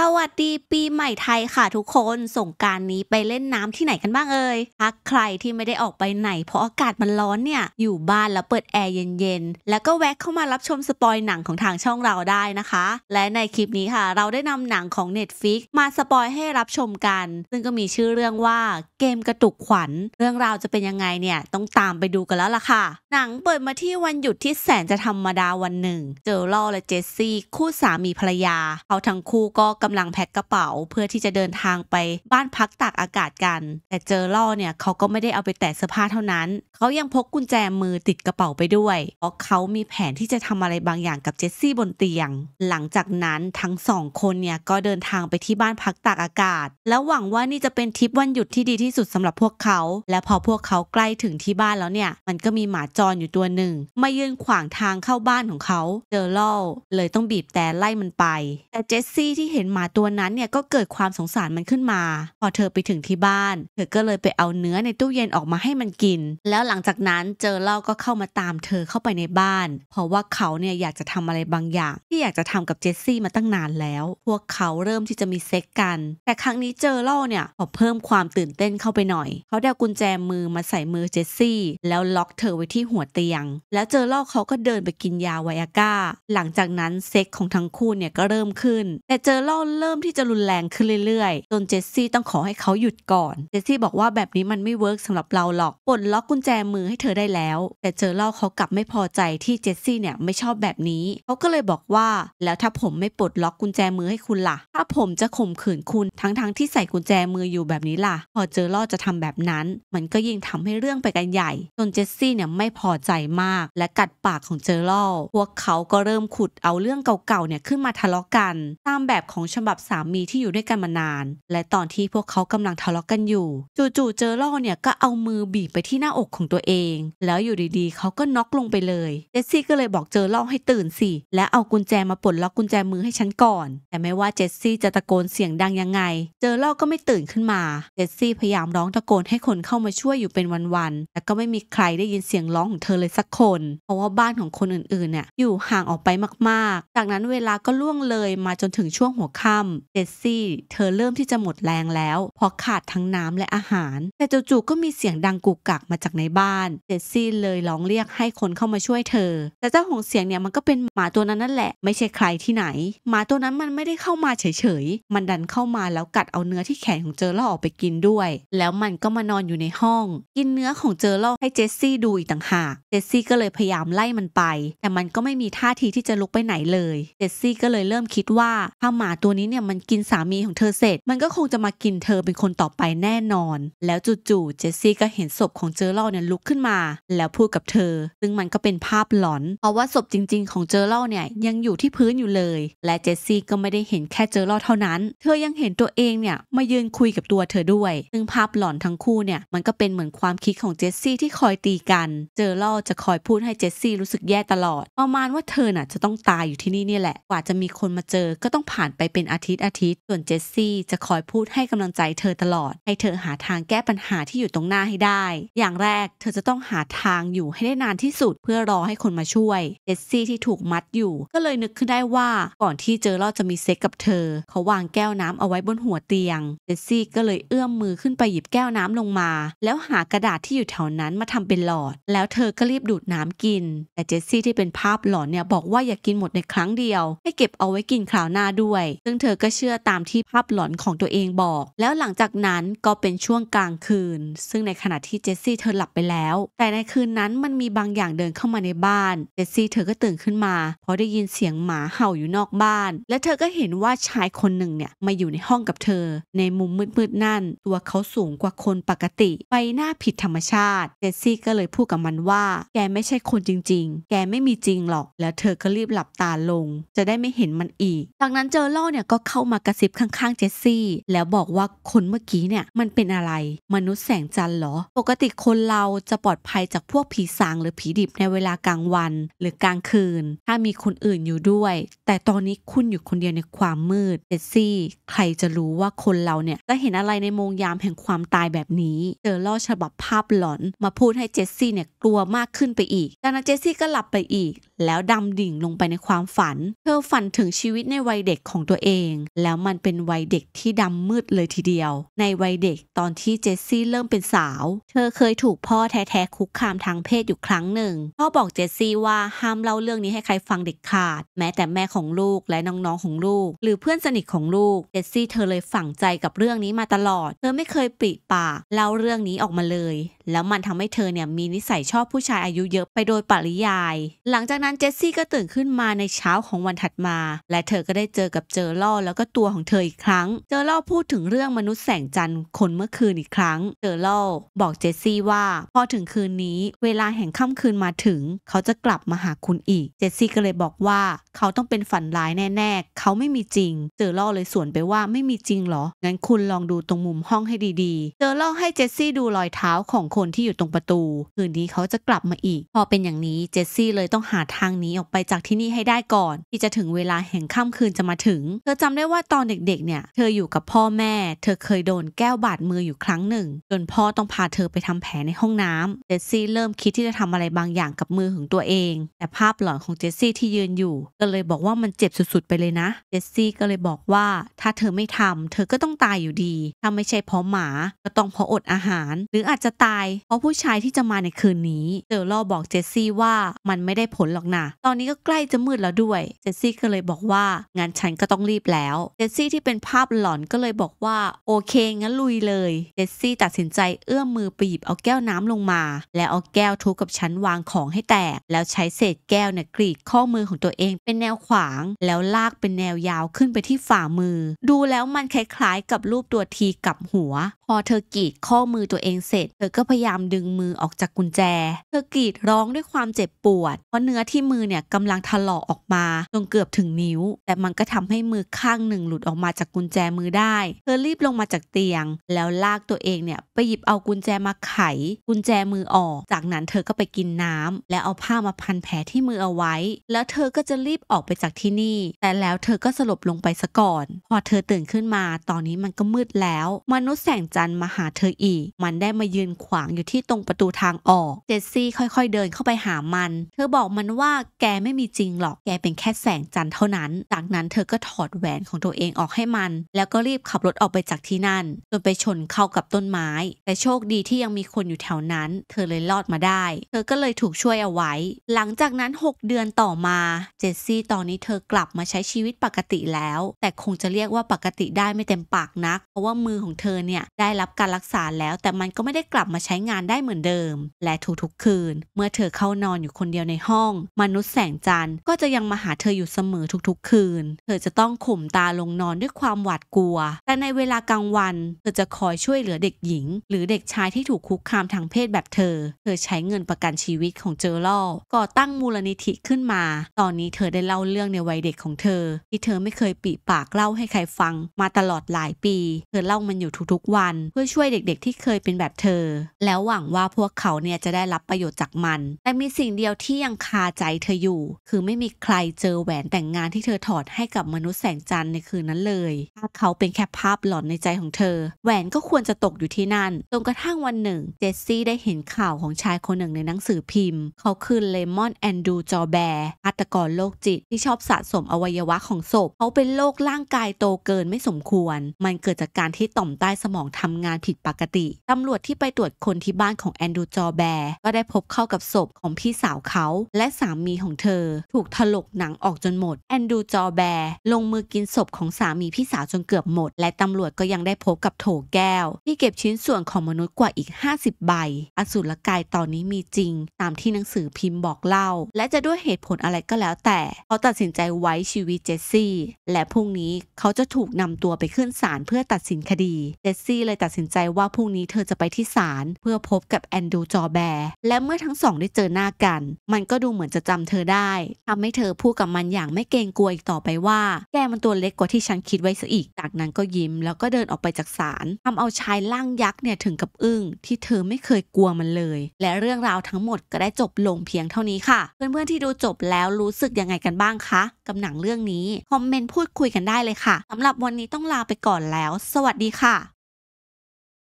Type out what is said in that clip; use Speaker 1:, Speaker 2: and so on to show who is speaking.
Speaker 1: สวัสดีปีใหม่ไทยค่ะทุกคนส่งการนี้ไปเล่นน้ำที่ไหนกันบ้างเอ่ยถ้าใครที่ไม่ได้ออกไปไหน เพราะอากาศมันร้อนเนี่ยอยู่บ้านแล้วเปิดแอร์เย็นๆ แล้วก็แวะเข้ามารับชมสปอยหนังของทางช่องเราได้นะคะและในคลิปนี้ค่ะเราได้นำหนังของ Netflix มาสปอยให้รับชมกัน ซึ่งก็มีชื่อเรื่องว่าเกมกระตุกขวัญ เรื่องราวจะเป็นยังไงเนี่ยต้องตามไปดูกันแล้วล่ะค่ะ หนังเปิดมาที่วันหยุดที่แสนจะธรรมดาวันหนึ่งเจอร์ลและเจสซี่คู่สามีภรรยาเขาทั้งคู่ก็กำลังแพ็คกระเป๋าเพื่อที่จะเดินทางไปบ้านพักตากอากาศกัน แต่เจอล่อเนี่ยเขาก็ไม่ได้เอาไปแตะเสื้อผ้าเท่านั้นเขายังพกกุญแจมือติดกระเป๋าไปด้วยเพราะเขามีแผนที่จะทำอะไรบางอย่างกับเจสซี่บนเตียง หลังจากนั้นทั้งสองคนเนี่ยก็เดินทางไปที่บ้านพักตากอากาศ แล้วหวังว่านี่จะเป็นทริปวันหยุดที่ดีที่สุดสำหรับพวกเขา และพอพวกเขาใกล้ถึงที่บ้านแล้วเนี่ยมันก็มีหมาจรอยู่ตัวหนึ่งมายืนขวางทางเข้าบ้านของเขาเจอล่อเลยต้องบีบแต่ไล่มันไป แต่เจสซี่ที่เห็นหมาตัวนั้นเนี่ยก็เกิดความสงสารมันขึ้นมา พอเธอไปถึงที่บ้านเธอก็เลยไปเอาเนื้อในตู้เย็นออกมาให้มันกิน แล้วหลังจากนั้นเจอเล่าก็เข้ามาตามเธอเข้าไปในบ้าน เพราะว่าเขาเนี่ยอยากจะทำอะไรบางอย่าง ที่อยากจะทำกับเจสซี่มาตั้งนานแล้วพวกเขาเริ่มที่จะมีเซ็กกัน แต่ครั้งนี้เจอเล่าเนี่ยขอเพิ่มความตื่นเต้นเข้าไปหน่อย เขาเดากุญแจมือมาใส่มือเจสซี่แล้วล็อกเธอไว้ที่หัวเตียง แล้วเจอเล่าเขาก็เดินไปกินยาไวอาก้าหลังจากนั้นเซ็กของทั้งคู่เนี่ยก็เริ่มขึ้น แต่เจอเล่าเริ่มที่จะรุนแรงขึ้นเรื่อยๆ จนเจสซี่ต้องขอให้เขาหยุดก่อน เจสซี่บอกว่าแบบนี้มันไม่เวิร์กสำหรับเราหรอก ปลดล็อกกุญแจมือให้เธอได้แล้ว แต่เจอร์ล่เขากลับไม่พอใจที่เจสซี่เนี่ยไม่ชอบแบบนี้เขาก็เลยบอกว่าแล้วถ้าผมไม่ปลดล็อกกุญแจมือให้คุณล่ะ ถ้าผมจะข่มขืนคุณทั้งๆทที่ใส่กุญแจมืออยู่แบบนี้ล่ะ พอเจอร์ล่จะทำแบบนั้น มันก็ยิ่งทำให้เรื่องไปกันใหญ่ จนเจสซี่เนี่ยไม่พอใจมากและกัดปากของเจอร์ล่พวกเขาก็เริ่มขุดเอาเรื่องเก่าๆเนี่ยขึ้นมาทะเลาะกันตามแบบของฉบับสามีที่อยู่ด้วยกันมานาน และตอนที่พวกเขากำลังทะเลาะกกันอยู่ จู่ๆเจอล็อเนี่ยก็เอามือบีบไปที่หน้าอกของตัวเอง แล้วอยู่ดีๆเขาก็น็อกลงไปเลยเจสซี่ก็เลยบอกเจอล็อให้ตื่นสิและเอากุญแจมาปลดล็อกกุญแจมือให้ฉันก่อน แต่ไม่ว่าเจสซี่จะตะโกนเสียงดังยังไง เจอล็อก็ไม่ตื่นขึ้นมาเจสซี่พยายามร้องตะโกนให้คนเข้ามาช่วยอยู่เป็นวันๆแต่ก็ไม่มีใครได้ยินเสียงร้องของเธอเลยสักคน เพราะว่าบ้านของคนอื่นๆเนี่ยอยู่ห่างออกไปมากๆ จากนั้นเวลาก็ล่วงเลยมาจนถึงช่วงหัวค่ค่ำเจสซี่เธอเริ่มที่จะหมดแรงแล้วเพราะขาดทั้งน้ำและอาหาร แต่จู่ๆก็มีเสียงดังกุกกักมาจากในบ้านเจสซี่เลยร้องเรียกให้คนเข้ามาช่วยเธอแต่เจ้าของเสียงเนี่ยมันก็เป็นหมาตัวนั้นนั่นแหละ ไม่ใช่ใครที่ไหนหมาตัวนั้นมันไม่ได้เข้ามาเฉยๆมันดันเข้ามาแล้วกัดเอาเนื้อที่แขนของเจอร์ล่อออกไปกินด้วย แล้วมันก็มานอนอยู่ในห้อง กินเนื้อของเจอร์ล่อให้เจสซี่ดูอีกต่างหากเจสซี่ก็เลยพยายามไล่มันไปแต่มันก็ไม่มีท่าทีที่จะลุกไปไหนเลยเจสซี่ก็เลยเริ่มคิดว่าถ้าหมาตัวนี้เนี่ยมันกินสามีของเธอเสร็จมันก็คงจะมากินเธอเป็นคนต่อไปแน่นอน แล้วจู่ๆเจสซี่ก็เห็นศพของเจอร์ลเนี่ยลุกขึ้นมาแล้วพูดกับเธอซึ่งมันก็เป็นภาพหลอน เพราะว่าศพจริง ๆ ของเจอร์ลเนี่ยยังอยู่ที่พื้นอยู่เลยและเจสซี่ก็ไม่ได้เห็นแค่เจอร์ลเท่านั้นเธอยังเห็นตัวเองเนี่ยมายืนคุยกับตัวเธอด้วย ซึ่งภาพหลอนทั้งคู่เนี่ยมันก็เป็นเหมือนความคิดของเจสซี่ที่คอยตีกันเจอร์ลจะคอยพูดให้เจสซี่รู้สึกแย่ตลอดประมาณว่าเธอน่ะจะต้องตายอยู่ที่นี่นี่แหละกว่าจะมีคนมาเจอก็ต้องผ่านไเป็นอาทิตย์อาทิตย์ส่วนเจสซี่จะคอยพูดให้กำลังใจเธอตลอดให้เธอหาทางแก้ปัญหาที่อยู่ตรงหน้าให้ได้ อย่างแรก เธอจะต้องหาทางอยู่ให้ได้นานที่สุดเพื่อรอให้คนมาช่วย เจสซี่ที่ถูกมัดอยู่ก็เลยนึกขึ้นได้ว่า ก่อนที่เจอรอดจะมีเซ็กกับเธอ เขาวางแก้วน้ำเอาไว้บนหัวเตียงเจสซี่ก็เลยเอื้อมมือขึ้นไปหยิบแก้วน้ำลงมาแล้วหากระดาษที่อยู่แถวนั้นมาทำเป็นหลอด แล้วเธอก็รีบดูดน้ำกิน แต่เจสซี่ที่เป็นภาพหลอนเนี่ยบอกว่าอย่ากกินหมดในครั้งเดียวให้เก็บเอาไว้กินคราวหน้าด้วยซึ่งเธอก็เชื่อตามที่ภาพหลอนของตัวเองบอก แล้วหลังจากนั้นก็เป็นช่วงกลางคืน ซึ่งในขณะที่เจสซี่เธอหลับไปแล้วแต่ในคืนนั้นมันมีบางอย่างเดินเข้ามาในบ้านเจสซี่เธอก็ตื่นขึ้นมาเพราะได้ยินเสียงหมาเห่าอยู่นอกบ้าน และเธอก็เห็นว่าชายคนหนึ่งเนี่ยมาอยู่ในห้องกับเธอ ในมุมมืดๆนั่น ตัวเขาสูงกว่าคนปกติใบหน้าผิดธรรมชาติเจสซี่ก็เลยพูดกับมันว่าแกไม่ใช่คนจริงๆ แกไม่มีจริงหรอก แล้วเธอก็รีบหลับตาลง จะได้ไม่เห็นมันอีกจากนั้นเจอโล่เนี่ยก็เข้ามากระซิบข้างๆเจสซี่แล้วบอกว่าคนเมื่อกี้เนี่ยมันเป็นอะไร มนุษย์แสงจันทร์เหรอ ปกติคนเราจะปลอดภัยจากพวกผีสางหรือผีดิบในเวลากลางวัน หรือกลางคืน ถ้ามีคนอื่นอยู่ด้วย แต่ตอนนี้คุณอยู่คนเดียวในความมืดเจสซี่ ใครจะรู้ว่าคนเราเนี่ยจะเห็นอะไรในโมงยามแห่งความตายแบบนี้เจอล่อฉบับภาพหลอน มาพูดให้เจสซี่เนี่ยกลัวมากขึ้นไปอีกดังนั้นเจสซี่ก็หลับไปอีกแล้วดำดิ่งลงไปในความฝัน เธอฝันถึงชีวิตในวัยเด็กของตัวเอง แล้วมันเป็นวัยเด็กที่ดำมืดเลยทีเดียว ในวัยเด็กตอนที่เจสซี่เริ่มเป็นสาวเธอเคยถูกพ่อแท้ๆคุกคามทางเพศอยู่ครั้งหนึ่งพ่อบอกเจสซี่ว่าห้ามเล่าเรื่องนี้ให้ใครฟังเด็กขาดแม้แต่แม่ของลูกและน้องๆของลูก หรือเพื่อนสนิทของลูกเจสซี่เธอเลยฝังใจกับเรื่องนี้มาตลอดเธอไม่เคยปิดปากเล่าเรื่องนี้ออกมาเลยแล้วมันทำให้เธอเนี่ยมีนิสัยชอบผู้ชายอายุเยอะไปโดยปริยาย หลังจากนั้นเจสซี่ก็ตื่นขึ้นมาในเช้าของวันถัดมา และเธอก็ได้เจอกับเจอร์ล่อแล้วก็ตัวของเธออีกครั้ง เจอร์ล่อพูดถึงเรื่องมนุษย์แสงจันทร์คนเมื่อคืนอีกครั้ง เจอร์ล่อบอกเจสซี่ว่าพอถึงคืนนี้ เวลาแห่งค่ำคืนมาถึง เขาจะกลับมาหาคุณอีก เจสซี่ก็เลยบอกว่าเขาต้องเป็นฝันร้ายแน่ๆ เขาไม่มีจริง เจอร์ล่อเลยสวนไปว่าไม่มีจริงหรอ งั้นคุณลองดูตรงมุมห้องให้ดีๆ เจอร์ล่อให้เจสซี่ดูรอยเท้าของคนที่อยู่ตรงประตู คืนนี้เขาจะกลับมาอีก พอเป็นอย่างนี้เจสซี่เลยต้องหาทางหนีออกไปจากที่นี่ให้ได้ก่อนที่จะถึงเวลาแห่งค่ำคืนจะมาถึง เธอจำได้ว่าตอนเด็กๆ เนี่ย เธออยู่กับพ่อแม่ เธอเคยโดนแก้วบาดมืออยู่ครั้งหนึ่ง จนพ่อต้องพาเธอไปทำแผลในห้องน้ำเจสซี่เริ่มคิดที่จะทำอะไรบางอย่างกับมือของตัวเอง แต่ภาพหลอนของเจสซี่ที่ยืนอยู่กก็เลยบอกว่ามันเจ็บสุดๆ ไปเลยนะ เจสซี่ก็เลยบอกว่าถ้าเธอไม่ทำ เธอก็ต้องตายอยู่ดี ถ้าไม่ใช่เพราะหมาก็ต้องเพราะอดอาหาร หรืออาจจะตาย เพราะผู้ชายที่จะมาในคืนนี้เจอร์ลอบอกเจสซี่ว่ามันไม่ได้ผลหรอกนะตอนนี้ก็ใกล้จะมืดแล้วด้วย เจสซี่ก็เลยบอกว่างานฉันก็ต้องรีบแล้ว เจสซี่ที่เป็นภาพหลอนก็เลยบอกว่าโอเคงั้นลุยเลย เจสซี่ตัดสินใจเอื้อมมือไปหยิบเอาแก้วน้ำลงมา แล้วเอาแก้วทุบกับชั้นวางของให้แตก แล้วใช้เศษแก้วเนี่ยกรีดข้อมือของตัวเองเป็น็นแนวขวาง แล้วลากเป็นแนวยาวขึ้นไปที่ฝ่ามือ ดูแล้วมันคล้ายๆกับรูปตัวทีกับหัวพอเธอกรีดข้อมือตัวเองเสร็จ เธอก็พยายามดึงมือออกจากกุญแจ เธอกรีดร้องด้วยความเจ็บปวด เพราะเนื้อที่มือเนี่ยกำลังถลอกออกมาจนเกือบถึงนิ้ว แต่มันก็ทำให้มือข้างหนึ่งหลุดออกมาจากกุญแจมือได้ เธอรีบลงมาจากเตียงแล้วลากตัวเองเนี่ยไปหยิบเอากุญแจมาไข กุญแจมือออก จากนั้นเธอก็ไปกินน้ำ แล้วเอาผ้ามาพันแผลที่มือเอาไว้ แล้วเธอก็จะรีบออกไปจากที่นี่ แต่แล้วเธอก็สลบลงไปซะก่อน พอเธอตื่นขึ้นมาตอนนี้มันก็มืดแล้ว มนุษย์แสงจันมาหาเธออีกมันได้มายืนขวางอยู่ที่ตรงประตูทางออก เจสซี่ค่อยๆเดินเข้าไปหามัน เธอบอกมันว่าแกไม่มีจริงหรอก แกเป็นแค่แสงจันทร์เท่านั้นจากนั้นเธอก็ถอดแหวนของตัวเองออกให้มัน แล้วก็รีบขับรถออกไปจากที่นั่น จนไปชนเข้ากับต้นไม้ แต่โชคดีที่ยังมีคนอยู่แถวนั้น เธอเลยรอดมาได้ เธอก็เลยถูกช่วยเอาไว้ หลังจากนั้น 6 เดือนต่อมา เจสซี่ตอนนี้เธอกลับมาใช้ชีวิตปกติแล้ว แต่คงจะเรียกว่าปกติได้ไม่เต็มปากนัก เพราะว่ามือของเธอเนี่ยได้รับการรักษาแล้วแต่มันก็ไม่ได้กลับมาใช้งานได้เหมือนเดิม และทุกๆคืน เมื่อเธอเข้านอนอยู่คนเดียวในห้อง มนุษย์แสงจันทร์ก็จะยังมาหาเธออยู่เสมอทุกๆคืน เธอจะต้องข่มตาลงนอนด้วยความหวาดกลัว แต่ในเวลากลางวัน เธอจะคอยช่วยเหลือเด็กหญิง หรือเด็กชายที่ถูกคุกคามทางเพศแบบเธอเธอใช้เงินประกันชีวิตของเจอร์ลก่อตั้งมูลนิธิขึ้นมา ตอนนี้เธอได้เล่าเรื่องในวัยเด็กของเธอ ที่เธอไม่เคยปีปากเล่าให้ใครฟัง มาตลอดหลายปีเธอเล่ามันอยู่ทุกๆ วันันเพื่อช่วยเด็กๆที่เคยเป็นแบบเธอ แล้วหวังว่าพวกเขาเนี่ยจะได้รับประโยชน์จากมัน แต่มีสิ่งเดียวที่ยังคาใจเธออยู่ คือไม่มีใครเจอแหวนแต่งงานที่เธอถอดให้กับมนุษย์แสงจันทร์ในคืนนั้นเลย ถ้าเขาเป็นแค่ภาพหลอนในใจของเธอ แหวนก็ควรจะตกอยู่ที่นั่นจนกระทั่งวันหนึ่ง เจสซี่ได้เห็นข่าวของชายคนหนึ่งในหนังสือพิมพ์เขาคือเลมอนแอนดูจอแบร์อัตกรโรคจิตที่ชอบสะสมอวัยวะของศพเขาเป็นโรคร่างกายโตเกินไม่สมควร มันเกิดจากการที่ต่อมใต้สมองททำงานผิดปกติตำรวจที่ไปตรวจคนที่บ้านของแอนดูจอแบร์ก็ได้พบเข้ากับศพของพี่สาวเขา และสามีของเธอ ถูกถลกหนังออกจนหมดแอนดูจอแบร์ลงมือกินศพของสามีพี่สาวจนเกือบหมด และตำรวจก็ยังได้พบกับโถแก้ว ที่เก็บชิ้นส่วนของมนุษย์กว่าอีก 50 ใบอสุรกายตอนนี้มีจริง ตามที่หนังสือพิมพ์บอกเล่า และจะด้วยเหตุผลอะไรก็แล้วแต่เขาตัดสินใจไว้ชีวิตเจสซี่และพรุ่งนี้เขาจะถูกนำตัวไปขึ้นศาลเพื่อตัดสินคดีเจสซี่เลยยตัดสินใจว่าพรุ่งนี้เธอจะไปที่ศาลเพื่อพบกับแอนดูจอแบร์และเมื่อทั้งสองได้เจอหน้ากัน มันก็ดูเหมือนจะจำเธอได้ทำให้เธอพูดกับมันอย่างไม่เกรงกลัวอีกต่อไปว่า แกมันตัวเล็กกว่าที่ฉันคิดไว้ซะอีก จากนั้นก็ยิ้มแล้วก็เดินออกไปจากศาลทำเอาชายล่างยักษ์เนี่ยถึงกับอึ้งที่เธอไม่เคยกลัวมันเลย และเรื่องราวทั้งหมดก็ได้จบลงเพียงเท่านี้ค่ะ เพื่อนๆที่ดูจบแล้วรู้สึกยังไงกันบ้างคะกับหนังเรื่องนี้คอมเมนต์พูดคุยกันได้เลยค่ะสำหรับวันนี้ต้องลาไปก่อนแล้ว สวัสดีค่ะ